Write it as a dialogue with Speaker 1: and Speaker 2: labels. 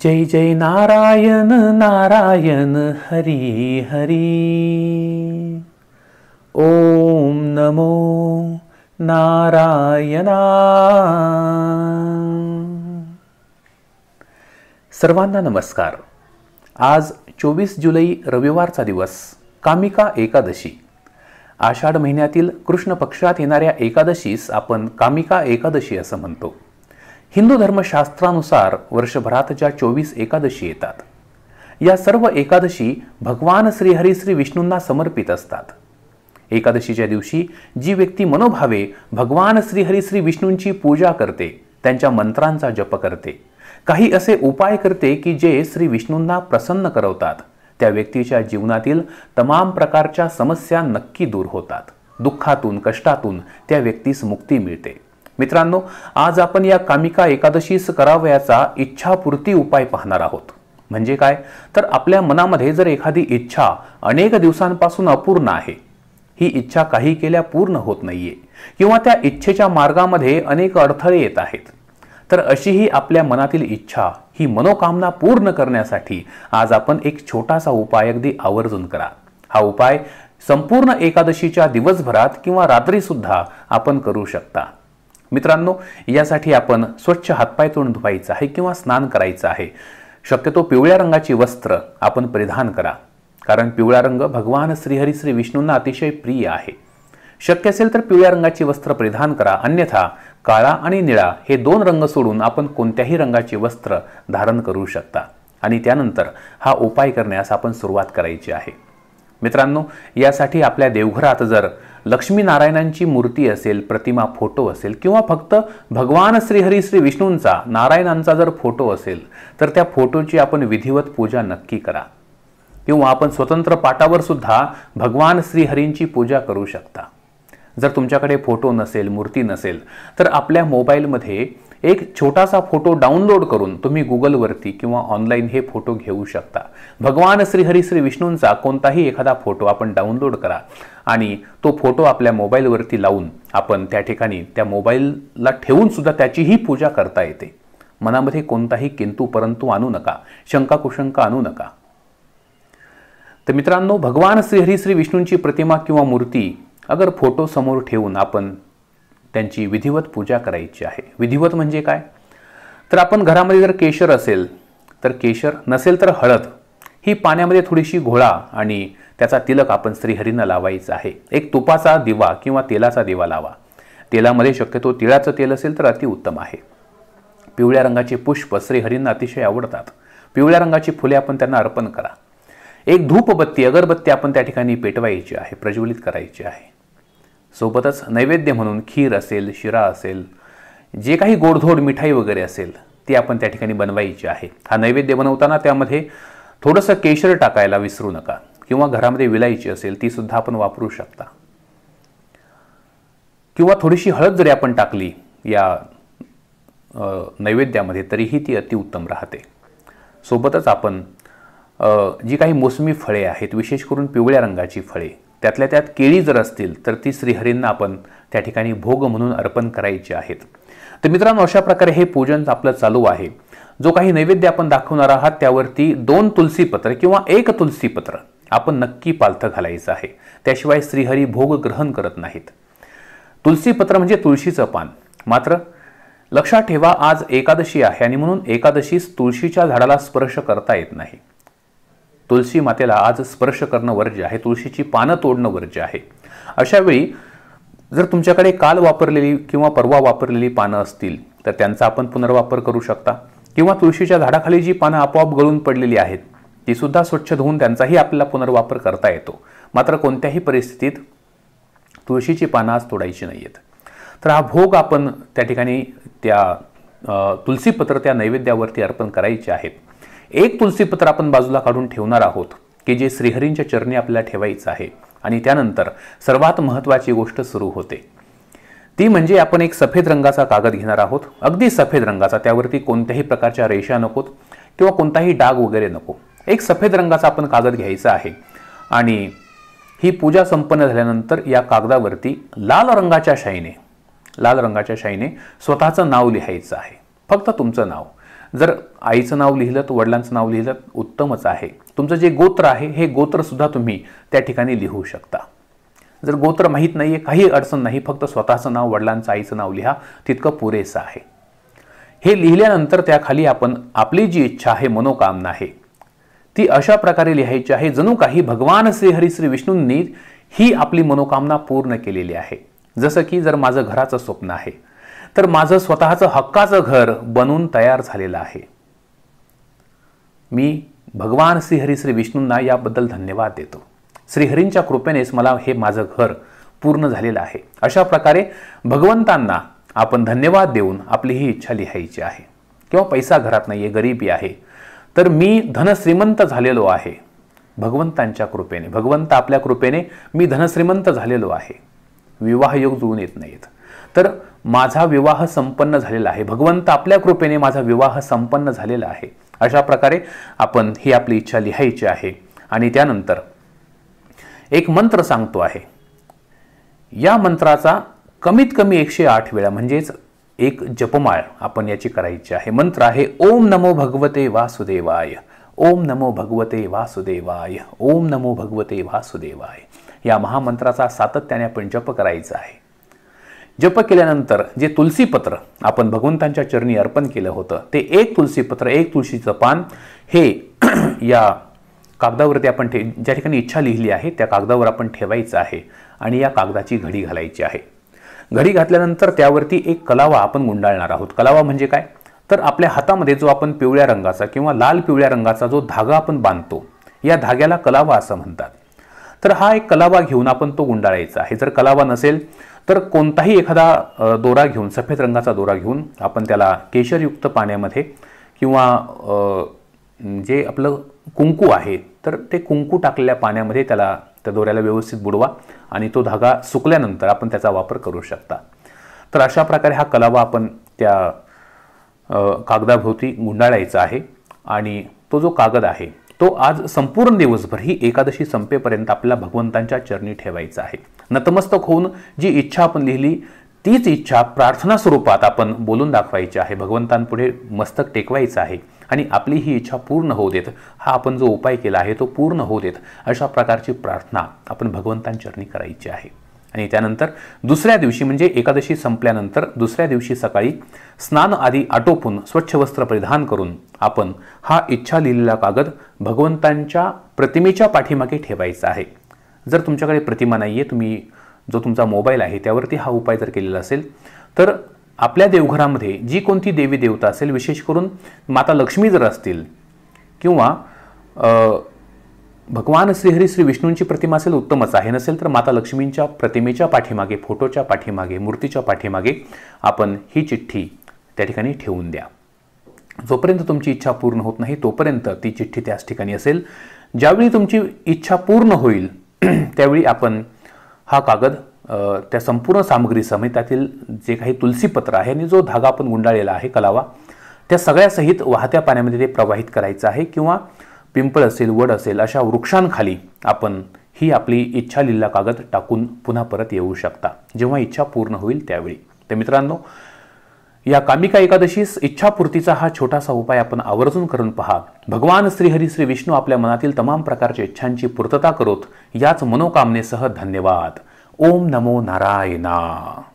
Speaker 1: जय जय नारायण नारायण हरी हरी ओम नमो नारायणा सर्वांना नमस्कार आज चोवीस जुलै रविवारचा दिवस कामिका एकादशी आषाढ महिन्यातील कृष्ण पक्षात येणाऱ्या एकादशीस आपण कामिका एकादशी असं म्हणतो हिंदू धर्मशास्त्रानुसार वर्षभरात ज्या चोवीस एकादशी येतात या सर्व एकादशी भगवान श्रीहरी श्री विष्णूंना समर्पित असतात एकादशीच्या दिवशी जी व्यक्ती मनोभावे भगवान श्रीहरी श्री विष्णूंची पूजा करते त्यांच्या मंत्रांचा जप करते काही असे उपाय करते की जे श्री विष्णूंना प्रसन्न करवतात त्या व्यक्तीच्या जीवनातील तमाम प्रकारच्या समस्या नक्की दूर होतात दुःखातून कष्टातून त्या व्यक्तीस मुक्ती मिळते मित्रांनो आज आपण या कामिका एकादशीस करावयाचा इच्छापूर्ती उपाय पाहणार आहोत म्हणजे काय तर आपल्या मनामध्ये जर एखादी इच्छा अनेक दिवसांपासून अपूर्ण आहे ही इच्छा काही केल्या पूर्ण होत नाहीये किंवा त्या इच्छेच्या मार्गामध्ये अनेक अडथळे येत आहेत तर अशी ही आपल्या मनातील इच्छा ही मनोकामना पूर्ण करण्यासाठी आज आपण एक छोटासा उपाय अगदी आवर्जून करा हा उपाय संपूर्ण एकादशीच्या दिवसभरात किंवा रात्री सुद्धा आपण करू शकता मित्रांनो यासाठी आपण स्वच्छ हातपाय तोंड धुवायचं आहे किंवा स्नान करायचं आहे शक्यतो पिवळ्या रंगाची वस्त्र आपण परिधान करा कारण पिवळा रंग भगवान श्रीहरी श्री विष्णूंना अतिशय प्रिय आहे शक्य असेल तर पिवळ्या रंगाची वस्त्र परिधान करा अन्यथा काळा आणि निळा हे दोन रंग सोडून आपण कोणत्याही रंगाची वस्त्र धारण करू शकता आणि त्यानंतर हा उपाय करण्यास आपण सुरुवात करायची आहे मित्रांनो यासाठी आपल्या देवघरात जर लक्ष्मी नारायणांची मूर्ती असेल प्रतिमा फोटो असेल किंवा फक्त भगवान श्रीहरी श्री विष्णूंचा नारायणांचा जर फोटो असेल तर त्या फोटोची आपण विधिवत पूजा नक्की करा किंवा आपण स्वतंत्र पाटावर सुद्धा भगवान श्रीहरींची पूजा करू शकता जर तुमच्याकडे फोटो नसेल मूर्ती नसेल तर आपल्या मोबाईलमध्ये एक छोटासा फोटो डाउनलोड करून तुम्ही गुगलवरती किंवा ऑनलाईन हे फोटो घेऊ शकता भगवान श्रीहरी श्री विष्णूंचा कोणताही एखादा फोटो आपण डाउनलोड करा आणि तो फोटो आपल्या मोबाईलवरती लावून आपण त्या ठिकाणी त्या मोबाईलला ठेवून सुद्धा त्याचीही पूजा करता येते मनामध्ये कोणताही किंतू परंतु आणू नका शंका कुशंका आणू नका तर मित्रांनो भगवान श्रीहरी श्री विष्णूंची प्रतिमा किंवा मूर्ती अगर फोटो समोर ठेवून आपण त्यांची विधिवत पूजा करायची आहे विधिवत म्हणजे काय तर आपण घरामध्ये जर केशर असेल तर केशर नसेल तर हळद ही पाण्यामध्ये थोडीशी घोळा आणि त्याचा तिलक आपण श्रीहरींना लावायचा आहे एक तुपाचा दिवा किंवा तेलाचा दिवा लावा तेलामध्ये शक्यतो तिळाचं तेल असेल तर अतिउत्तम आहे पिवळ्या रंगाचे पुष्प श्रीहरींना अतिशय आवडतात पिवळ्या रंगाची फुले आपण त्यांना अर्पण करा एक धूपबत्ती अगरबत्ती आपण त्या ठिकाणी पेटवायची आहे प्रज्वलित करायची आहे सोबतच नैवेद्य म्हणून खीर असेल शिरा असेल जे काही गोडधोड मिठाई वगैरे असेल ती आपण त्या ठिकाणी बनवायची आहे हा नैवेद्य बनवताना त्यामध्ये थोडंसं केशर टाकायला विसरू नका किंवा घरामध्ये विलायची असेल ती सुद्धा आपण वापरू शकता किंवा थोडीशी हळद जरी आपण टाकली या नैवेद्यामध्ये तरीही ती अतिउत्तम राहते सोबतच आपण जी काही मोसमी फळे आहेत विशेष करून पिवळ्या रंगाची फळे त्यातल्या त्यात केळी जर असतील तर ती श्रीहरींना आपण त्या ठिकाणी भोग म्हणून अर्पण करायची आहेत तर मित्रांनो अशा प्रकारे हे पूजन आपलं चालू आहे जो काही नैवेद्य आपण दाखवणार आहात त्यावरती दोन तुलसीपत्र किंवा एक तुलसीपत्र आपण नक्की पालथं घालायचं आहे त्याशिवाय श्रीहरी भोग ग्रहण करत नाहीत तुलसीपत्र म्हणजे तुळशीचं पान मात्र लक्षात ठेवा आज एकादशी आहे आणि म्हणून एकादशीस तुळशीच्या झाडाला स्पर्श करता येत नाही तुळशी मातेला आज स्पर्श करणं वर्ज्य आहे तुळशीची पानं तोडणं वर्ज्य आहे अशावेळी जर तुमच्याकडे काल वापरलेली किंवा परवा वापरलेली पानं असतील तर त्यांचा आपण पुनर्वापर करू शकता किंवा तुळशीच्या झाडाखाली जी पानं आपोआप गळून पडलेली आहेत ती सुद्धा स्वच्छ धुवून त्यांचाही आपल्याला पुनर्वापर करता येतो मात्र कोणत्याही परिस्थितीत तुळशीची पानं आज तोडायची नाही आहेत तर हा भोग आपण त्या ठिकाणी त्या तुलसीपत्र त्या नैवेद्यावरती अर्पण करायचे आहेत एक तुलसीपत्र आपण बाजूला काढून ठेवणार आहोत की जे श्रीहरींच्या चरणी आपल्याला ठेवायचं आहे आणि त्यानंतर सर्वात महत्त्वाची गोष्ट सुरू होते ती म्हणजे आपण एक सफेद रंगाचा कागद घेणार आहोत अगदी सफेद रंगाचा त्यावरती कोणत्याही प्रकारच्या रेषा नकोत किंवा कोणताही डाग वगैरे नको एक सफेद रंगाचा आपण कागद घ्यायचा आहे आणि ही पूजा संपन्न झाल्यानंतर या कागदावरती लाल रंगाच्या शाईने लाल रंगाच्या शाईने स्वतःचं नाव लिहायचं आहे फक्त तुमचं नाव जर आईचं नाव लिहिलं तर वडिलांचं नाव लिहिलं उत्तमच आहे तुमचं जे गोत्र आहे हे गोत्रसुद्धा तुम्ही त्या ठिकाणी लिहू शकता जर गोत्र माहीत नाही आहे काही अडचण नाही फक्त स्वतःचं नाव वडिलांचं आईचं नाव लिहा तितकं पुरेसं आहे हे लिहिल्यानंतर त्याखाली आपण आपली जी इच्छा आहे मनोकामना आहे ती अशा प्रकारे लिहायची आहे जणू काही भगवान श्री हरी श्री विष्णूंनी ही आपली मनोकामना पूर्ण केलेली आहे जसं की जर माझं घराचं स्वप्न आहे तर माझं स्वतःचं हक्काचं घर बनून तयार झालेलं आहे मी भगवान श्रीहरी श्री विष्णूंना याबद्दल धन्यवाद देतो श्रीहरींच्या कृपेनेच मला हे माझं घर पूर्ण झालेलं आहे अशा प्रकारे भगवंतांना आपण धन्यवाद देऊन आपली ही इच्छा लिहायची आहे किंवा पैसा घरात नाही आहे गरिबी आहे तर मी धनश्रीमंत झालेलो आहे भगवंतांच्या कृपेने भगवंत आपल्या कृपेने मी धनश्रीमंत झालेलो आहे विवाहयोग जुळून येत नाहीत तर माझा विवाह संपन्न झालेला आहे भगवंत आपल्या कृपेने माझा विवाह संपन्न झालेला आहे अशा प्रकारे आपण ही आपली इच्छा लिहायची आहे आणि त्यानंतर एक मंत्र सांगतो आहे या मंत्राचा कमीत कमी एकशे आठ वेळा म्हणजेच एक जपमाळ आपण याची करायची आहे मंत्र आहे ओम नमो भगवते वासुदेवाय ओम नमो भगवते वासुदेवाय ओम नमो भगवते वासुदेवाय या महामंत्राचा सातत्याने आपण जप करायचा आहे जप केल्यानंतर जे तुलसीपत्र आपण भगवंतांच्या चरणी अर्पण केलं होतं ते एक तुलसीपत्र एक तुळशीचं पान हे या कागदावरती आपण ठे ज्या ठिकाणी इच्छा लिहिली आहे त्या कागदावर आपण ठेवायचं आहे आणि या कागदाची घडी घालायची आहे घडी घातल्यानंतर त्यावरती एक कलावा आपण गुंडाळणार आहोत कलावा म्हणजे काय तर आपल्या हातामध्ये जो आपण पिवळ्या रंगाचा किंवा लाल पिवळ्या रंगाचा जो धागा आपण बांधतो या धाग्याला कलावा असं म्हणतात तर हा एक कलावा घेऊन आपण तो गुंडाळायचा आहे जर कलावा नसेल तर कोणताही एखादा दोरा घेऊन सफेद रंगाचा दोरा घेऊन आपण त्याला केशरयुक्त पाण्यामध्ये किंवा जे आपलं कुंकू आहे तर ते कुंकू टाकलेल्या पाण्यामध्ये त्याला त्या दोऱ्याला व्यवस्थित बुडवा आणि तो धागा सुकल्यानंतर आपण त्याचा वापर करू शकता तर अशा प्रकारे हा कलावा आपण त्या कागदाभोवती गुंडाळायचा आहे आणि तो जो कागद आहे तो आज संपूर्ण दिवसभर ही एकादशी संपेपर्यंत आपल्याला भगवंतांच्या चरणी ठेवायचा आहे नतमस्तक होऊन जी इच्छा आपण लिहिली तीच इच्छा प्रार्थना स्वरूपात आपण बोलून दाखवायची आहे भगवंतांपुढे मस्तक टेकवायचं आहे आणि आपली ही इच्छा पूर्ण होऊ देत हा आपण जो उपाय केला आहे तो पूर्ण होऊ देत अशा प्रकारची प्रार्थना आपण चरणी करायची आहे आणि त्यानंतर दुसऱ्या दिवशी म्हणजे एकादशी संपल्यानंतर दुसऱ्या दिवशी सकाळी स्नान आधी आटोपून स्वच्छ वस्त्र परिधान करून आपण हा इच्छा लिहिलेला कागद भगवंतांच्या प्रतिमेच्या पाठीमागे ठेवायचा आहे जर तुमच्याकडे प्रतिमा नाही आहे तुम्ही जो तुमचा मोबाईल आहे त्यावरती हा उपाय जर केलेला असेल तर आपल्या देवघरामध्ये जी कोणती देवी देवता असेल विशेष करून माता लक्ष्मी जर असतील किंवा भगवान श्रीहरी श्री विष्णूंची प्रतिमा असेल उत्तमच आहे नसेल तर माता लक्ष्मींच्या प्रतिमेच्या पाठीमागे फोटोच्या पाठीमागे मूर्तीच्या पाठीमागे आपण ही चिठ्ठी त्या ठिकाणी ठेवून द्या जोपर्यंत तुमची इच्छा पूर्ण होत नाही तोपर्यंत ती चिठ्ठी त्याच ठिकाणी असेल ज्यावेळी तुमची इच्छा पूर्ण होईल त्यावेळी आपण हा कागद त्या संपूर्ण सामग्री त्यातील जे काही तुलसीपत्र आहे आणि जो धागा आपण गुंडाळलेला आहे कलावा त्या सगळ्यासहित वाहत्या पाण्यामध्ये ते प्रवाहित करायचं आहे किंवा पिंपळ असेल वड असेल अशा वृक्षांखाली आपण ही आपली इच्छा लिल्ला कागद टाकून पुन्हा परत येऊ शकता जेव्हा इच्छा पूर्ण होईल त्यावेळी तर मित्रांनो या कामिका एकादशीस इच्छापूर्तीचा हा छोटासा उपाय आपण आवर्जून करून पहा भगवान श्रीहरी श्री विष्णू आपल्या मनातील तमाम प्रकारच्या इच्छांची पूर्तता करोत याच मनोकामनेसह धन्यवाद ओम नमो नारायणा